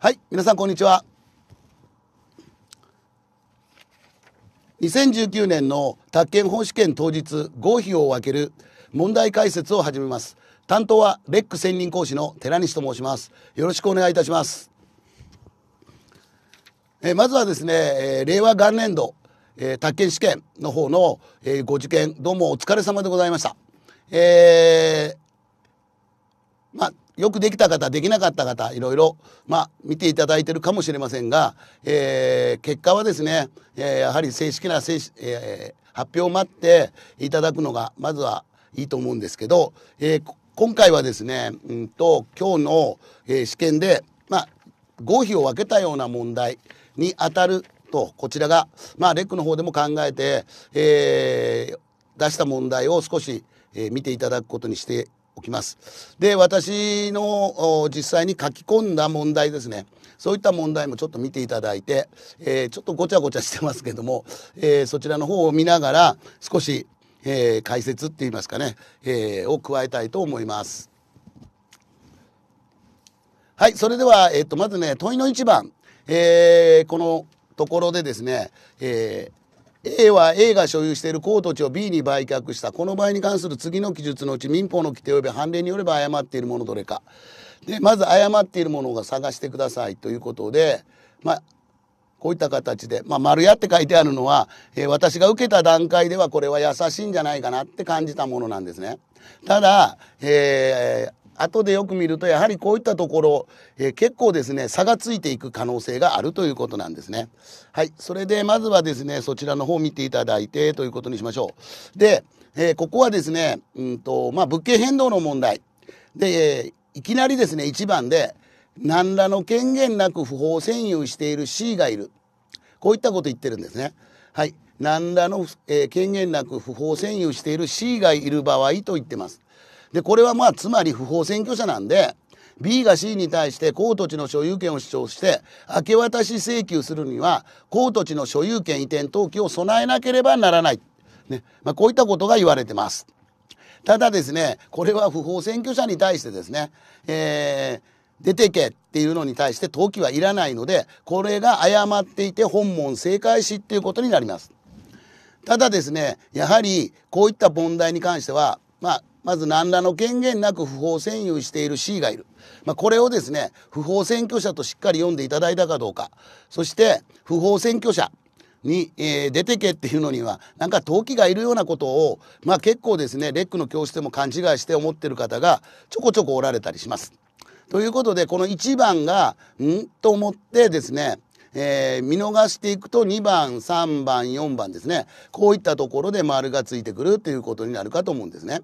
はい、皆さんこんにちは。2019年の宅建本試験当日合否を分ける問題解説を始めます。担当はレック専任講師の寺西と申します。よろしくお願いいたします。えまずはですね、え令和元年度、えー、宅建試験の方の、えー、ご受験、どうもお疲れ様でございました。えー、まあよくできた方できなかった方いろいろ、まあ、見ていただいてるかもしれませんが、えー、結果はですね、えー、やはり正式な正、えー、発表を待っていただくのがまずはいいと思うんですけど、えー、今回はですね、うんと、今日の、え試験で、まあ、合否を分けたような問題にあたるとこちらが、まあ、レックの方でも考えて、え出した問題を少し、え見ていただくことにしておきます。で、私の実際に書き込んだ問題ですね。そういった問題もちょっと見ていただいて、えー、ちょっとごちゃごちゃしてますけども、えー、そちらの方を見ながら少し、えー、解説って言いますかね、えを加えたいと思います。はい、それでは、えっと、まずね、問いの1番、えー、このところでですね、え A は A が所有している高土地を B に売却したこの場合に関する次の記述のうち民法の規定及び判例によれば誤っているものどれかでまず誤っているものを探してくださいということで、まあ、こういった形で、まあ、丸屋って書いてあるのは、えー、私が受けた段階ではこれは優しいんじゃないかなって感じたものなんですね。ただ、えー、後でよく見るとやはりこういったところ、えー、結構ですね差がついていく可能性があるということなんですね。はいそれでまずはですねそちらの方を見ていただいてということにしましょう。で、えー、ここはですね、うんとまあ、物件変動の問題で、えいきなりですね1番で何らの権限なく不法占有している C がいるこういったこと言ってるんですね。はい何らの、えー、権限なく不法占有している C がいる場合と言ってます。で、これはまあ、つまり不法占拠者なんで、B が C に対して公土地の所有権を主張して明け渡し請求するには公土地の所有権移転登記を備えなければならない、ねまあ、こういったことが言われてます。ただですねこれは不法占拠者に対してですね、えー、出てけっていうのに対して登記はいらないのでこれが誤っていて本門正解しっていうことになります。ただですねやはりこういった問題に関してはまあまず何らの権限なく不法占有している C がいる。まあ、これをですね、不法占拠者としっかり読んでいただいたかどうか。そして、不法占拠者に、えー、出てけっていうのには、なんか登記がいるようなことを、まあ、結構ですね、レックの教室でも勘違いして思ってる方がちょこちょこおられたりします。ということで、この1番が、んと思ってですね、えー、見逃していくと2番3番4番ですねこういったところで丸がついてくるということになるかと思うんですね。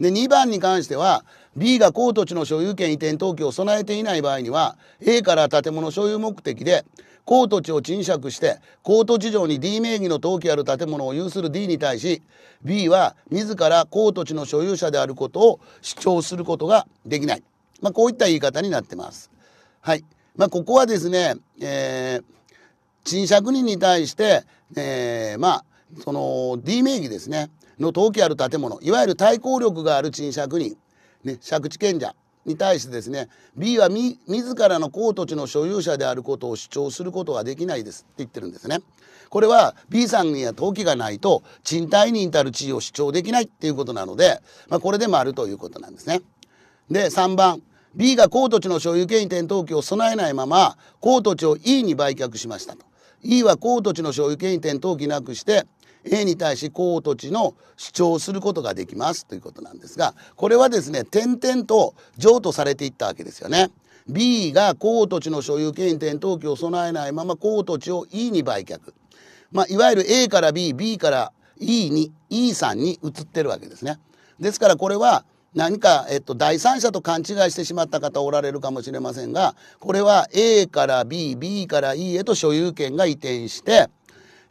で、2番に関しては、B が高土地の所有権移転登記を備えていない場合には、A から建物所有目的で、高土地を賃借して、高土地上に D 名義の登記ある建物を有する D に対し、B は自ら高土地の所有者であることを主張することができない。まあ、こういった言い方になってます。はい。まあ、ここはですね、えー、賃借人に対して、えー、まあ、その D 名義ですね。の登記ある建物いわゆる対抗力がある賃借人、ね、借地権者に対してですね B はみ自らの公土地の所有者であることを主張することはできないですって言ってるんですね。これは B さんには登記がないと賃貸人たる地位を主張できないっていうことなので、まあ、これでもあるということなんですね。で3番 B が公土地の所有権移転登記を備えないまま公土地を E に売却しましたと。E は公土地の所有権移転登記なくして A に対しこ土地の主張することができますということなんですがこれはですね点々と譲渡されていったわけですよね。B が公土地の所有権転登記を備えないまま公土地を E に売却、まあ、いわゆる A から B、B から E に E さんに移ってるわけですね。ですからこれは何か、えっと、第三者と勘違いしてしまった方おられるかもしれませんがこれは A から B B から E へと所有権が移転して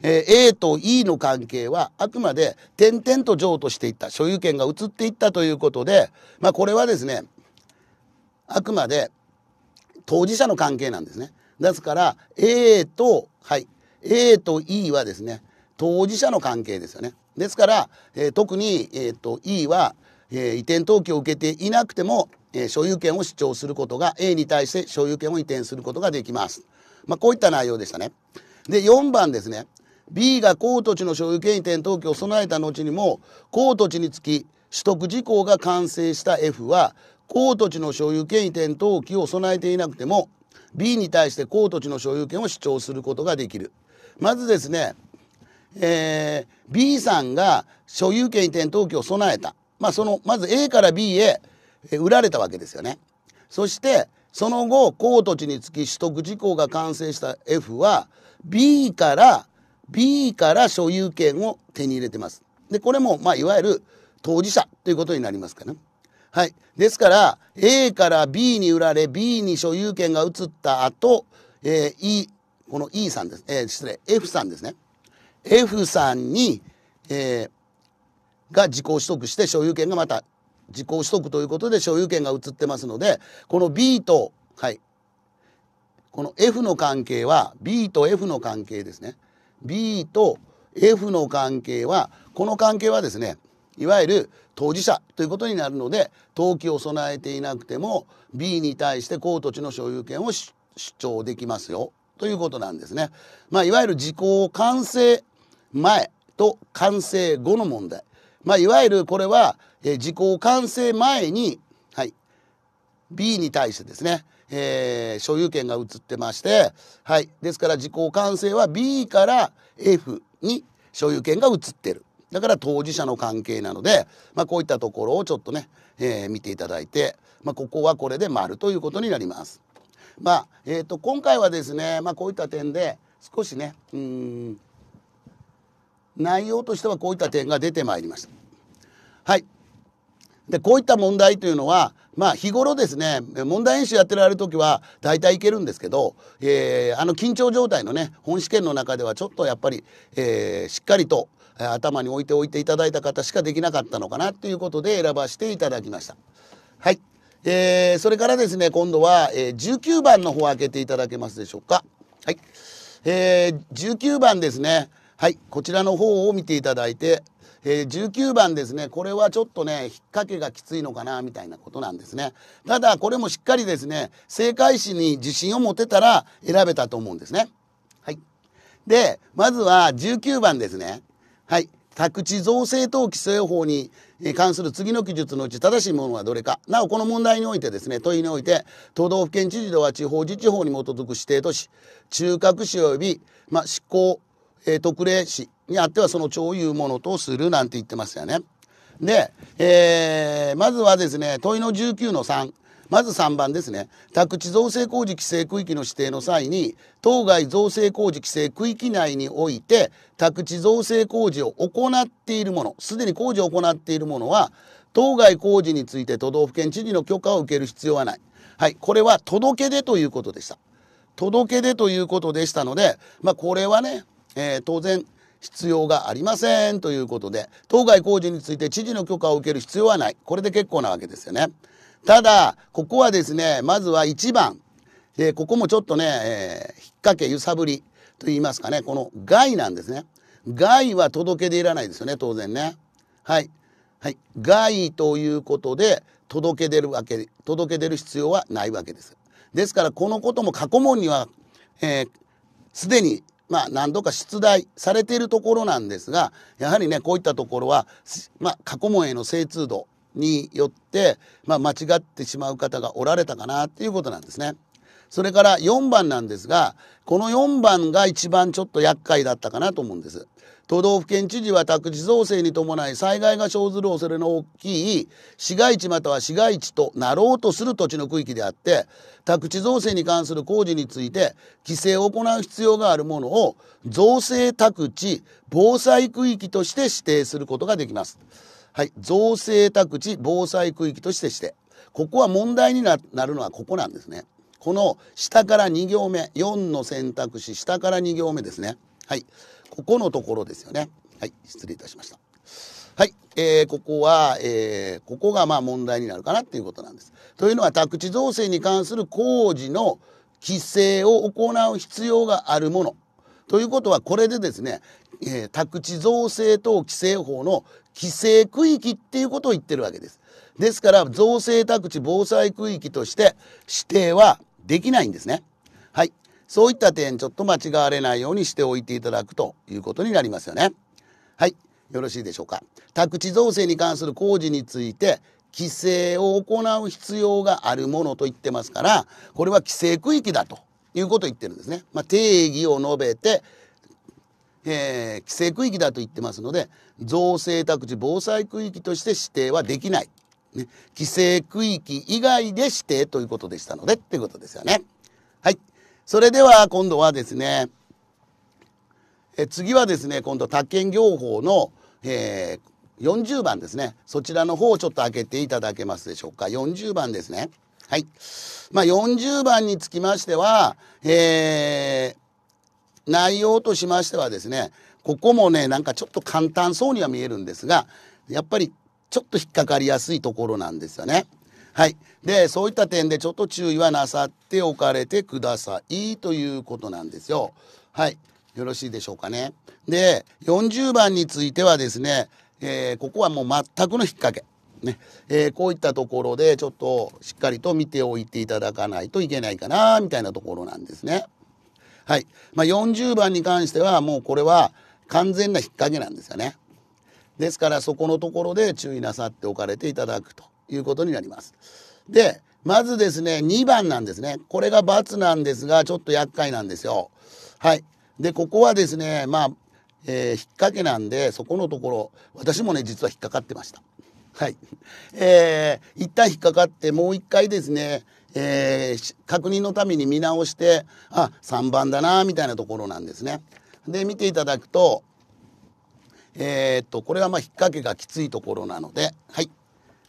えー、A と E の関係はあくまで点々と譲渡していった所有権が移っていったということで、まあ、これはですねあくまで当事者の関係なんですね。ですから A と、はい、A と E はですね当事者の関係ですよね。ですから、えー、特に、えーと、E は、えー、移転登記を受けていなくても、えー、所有権を主張することが A に対して所有権を移転することができます。まあ、こういった内容でしたね。で4番ですね B が高土地の所有権移転登記を備えた後にも高土地につき取得事項が完成した F は高土地の所有権移転登記を備えていなくても B に対して高土地の所有権を主張することができる。まずですね、えー、B さんが所有権移転登記を備えた。まあ、その、まず A から B へ売られたわけですよね。そして、その後、高土地につき取得事項が完成した F は、B から B から所有権を手に入れてます。で、これも、まあ、いわゆる当事者ということになりますかね。はい。ですから、A から B に売られ、B に所有権が移った後、えー、E、この E さんです。えー、失礼、F さんですね。F さんに、えー、が自己取得して所有権がまた自己取得ということで所有権が移ってますので、この B と、はい。この F の関係は B と F の関係ですね。B と F の関係はこの関係はですねいわゆる当事者ということになるので登記を備えていなくても B に対して公土地の所有権を主張できますよということなんですね。まあ、いわゆる時効完成前と完成後の問題。まあ、いわゆるこれは、え時効完成前に、はい、B に対してですねえー、所有権が移ってまして、はい。ですから時効完成は B から F に所有権が移ってる。だから当事者の関係なので、まあ、こういったところをちょっとね、えー、見ていただいて、まあ、ここはこれで丸ということになります。まあ、えー、と今回はですね、まあ、こういった点で少しねうん内容としてはこういった点が出てまいりました。はいでこういった問題というのはまあ日頃ですね問題演習やってられる時は大体いけるんですけど、えー、あの緊張状態のね本試験の中ではちょっとやっぱり、えー、しっかりと頭に置いておいていただいた方しかできなかったのかなということで選ばせていただきました。はい、えー、それからですね今度は、え19番の方開けていただけますでしょうか。はいえー、19番ですねはい、こちらの方を見ていただいて、えー、19番ですね、これはちょっとね、引っ掛けがきついのかな、みたいなことなんですね。ただ、これもしっかりですね、正解詞に自信を持てたら選べたと思うんですね。はい。で、まずは19番ですね。はい。宅地造成等規制法に関する次の記述のうち正しいものはどれか。なお、この問題においてですね、問いにおいて、都道府県知事では地方自治法に基づく指定都市、中核市及び、まあ、執行えー、特例市にあってはその超いうものとするなんて言ってますよね。で、えー、まずはですね、問いの19の3。まず3番ですね。宅地造成工事規制区域の指定の際に、当該造成工事規制区域内において、宅地造成工事を行っているもの、すでに工事を行っているものは、当該工事について都道府県知事の許可を受ける必要はない。はい、これは届け出ということでした。届け出ということでしたので、まあこれはね、えー、当然必要がありませんということで当該工事について知事の許可を受ける必要はないこれで結構なわけですよねただここはですねまずは1番、えー、ここもちょっとね、えー、引っ掛け揺さぶりと言いますかねこの害なんですね害は届け出いらないですよね当然ねはいはい害ということで届け出るわけ届け出る必要はないわけですですからこのことも過去問にはすで、えー、にまあ、何度か出題されているところなんですがやはりねこういったところは、まあ、過去問への精通度によって、まあ、間違ってしまう方がおられたかなっていうことなんですね。それから4番なんですが、この4番が一番ちょっと厄介だったかなと思うんです。都道府県知事は宅地造成に伴い災害が生ずる恐れの大きい市街地または市街地となろうとする土地の区域であって宅地造成に関する工事について規制を行う必要があるものを造成宅地防災区域として指定することができます。はい、造成宅地防災区域として指定。ここは問題になるのはここなんですね。この下から2行目、4の選択肢、下から2行目ですね。はい。ここのところですよね。はい。失礼いたしました。はい。えー、ここは、えー、ここがまあ問題になるかなっていうことなんです。というのは、宅地造成に関する工事の規制を行う必要があるもの。ということは、これでですね、えー、宅地造成等規制法の規制区域っていうことを言ってるわけです。ですから、造成宅地防災区域として指定はできないんですね。はい。そういった点、ちょっと間違われないようにしておいていただくということになりますよね。はい。よろしいでしょうか。宅地造成に関する工事について、規制を行う必要があるものと言ってますから、これは規制区域だということを言ってるんですね。まあ、定義を述べて、えー、規制区域だと言ってますので、造成宅地防災区域として指定はできないね、規制区域以外で指定ということでしたのでっていうことですよね。はい。それでは今度はですね、え次はですね、今度宅建業法の、えー、40番ですね。そちらの方をちょっと開けていただけますでしょうか。40番ですね。はい。まあ、40番につきましては、えー、内容としましてはですね、ここもね、なんかちょっと簡単そうには見えるんですが、やっぱりちょっと引っかかりやすいところなんですよね。はい。で、そういった点でちょっと注意はなさっておかれてくださいということなんですよ。はい。よろしいでしょうかね。で、40番についてはですね、えー、ここはもう全くの引っ掛け。ねえー、こういったところでちょっとしっかりと見ておいていただかないといけないかなみたいなところなんですね。はい。まあ、40番に関してはもうこれは完全な引っ掛けなんですよね。ですからそこのところで注意なさっておかれていただくということになります。でまずですね2番なんですねこれが×なんですがちょっと厄介なんですよ。はいでここはですねまあ、えー、引っ掛けなんでそこのところ私もね実は引っかかってました。はいえー、一旦引っかかってもう一回ですねえー、確認のために見直してあ3番だなみたいなところなんですね。で見ていただくとえー、っとこれはまあ引っ掛けがきついところなのではい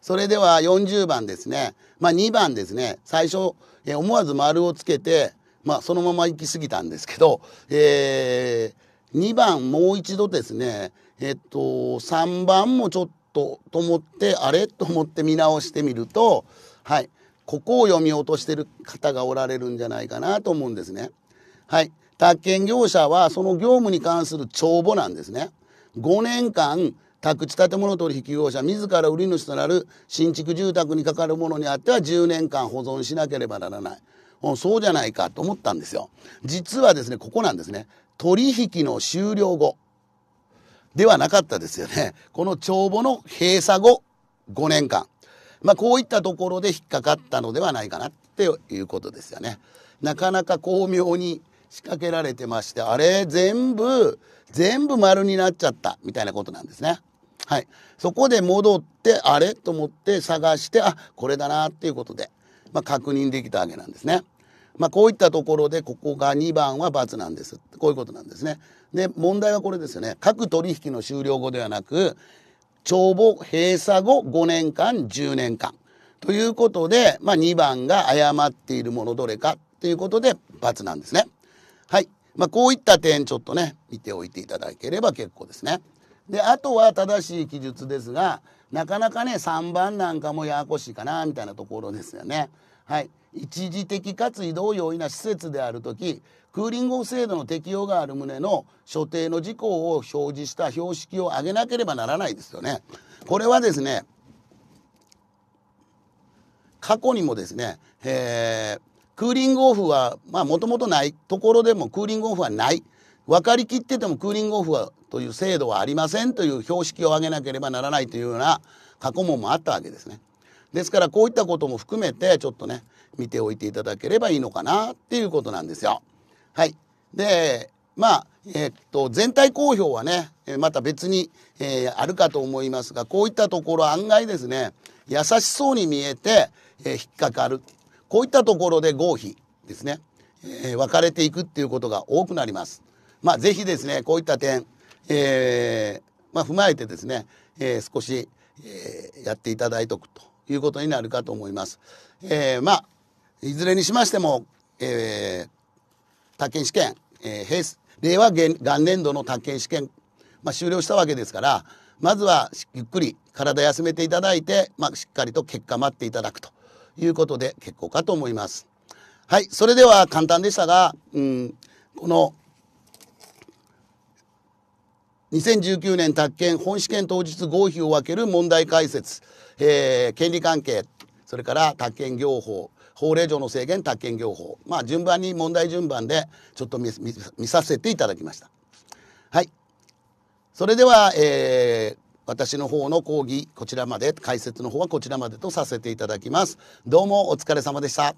それでは40番ですねまあ2番ですね最初、えー、思わず丸をつけてまあそのまま行き過ぎたんですけど、えー、2番もう一度ですねえー、っと3番もちょっとと思ってあれと思って見直してみるとはいここを読み落としてる方がおられるんじゃないかなと思うんですね。はい。宅建業者はその業務に関する帳簿なんですね。5年間宅地建物取引業者自ら売り主となる新築住宅にかかるものにあっては10年間保存しなければならない。そうじゃないかと思ったんですよ。実はですね、ここなんですね。取引の終了後ではなかったですよね。この帳簿の閉鎖後5年間。まあこういったところで引っかかったのではないかなっていうことですよね。なかなか巧妙に仕掛けられてまして、あれ、全部、全部丸になっちゃった、みたいなことなんですね。はい。そこで戻って、あれと思って探して、あ、これだなっていうことで、まあ、確認できたわけなんですね。まあ、こういったところで、ここが2番は×なんです。こういうことなんですね。で、問題はこれですよね。各取引の終了後ではなく、帳簿閉鎖後5年間、10年間。ということで、まあ、2番が誤っているものどれかということで×なんですね。はい。まあ、こういった点ちょっとね、見ておいていただければ結構ですね。で、あとは正しい記述ですが、なかなかね、3番なんかもややこしいかな、みたいなところですよね。はい。一時的かつ移動容易な施設である時クーリングオフ制度の適用がある旨の所定の事項を表示した標識を上げなければならないですよね。これはですね過去にもですね、えー、クーリングオフはまあもともとないところでもクーリングオフはない分かりきっててもクーリングオフはという制度はありませんという標識を上げなければならないというような過去問もあったわけですね。ですからこういったことも含めてちょっとね見ておいていただければいいのかなっていうことなんですよ。はい、でまあえっと全体公表はねまた別に、えー、あるかと思いますがこういったところ案外ですね優しそうに見えて、えー、引っかかるこういったところで合否ですね、えー、分かれていくっていうことが多くなります。まあ、ぜひですね、こういった点、えー、まあ、踏まえてですね、えー、少し、えー、やっていただいておくということになるかと思います。えー、まあ、いずれにしましても、えー、宅建試験、えー、平令和元年度の宅建試験、まあ、終了したわけですから、まずはゆっくり体休めていただいて、まあ、しっかりと結果待っていただくということで結構かと思います。はい、それでは簡単でしたが、うん、この2019年宅建本試験当日合否を分ける問題解説、えー、権利関係、それから宅建業法、法令上の制限宅建業法、まあ順番に問題順番でちょっと見させていただきました。はい。それでは、えー私の方の講義こちらまで解説の方はこちらまでとさせていただきますどうもお疲れ様でした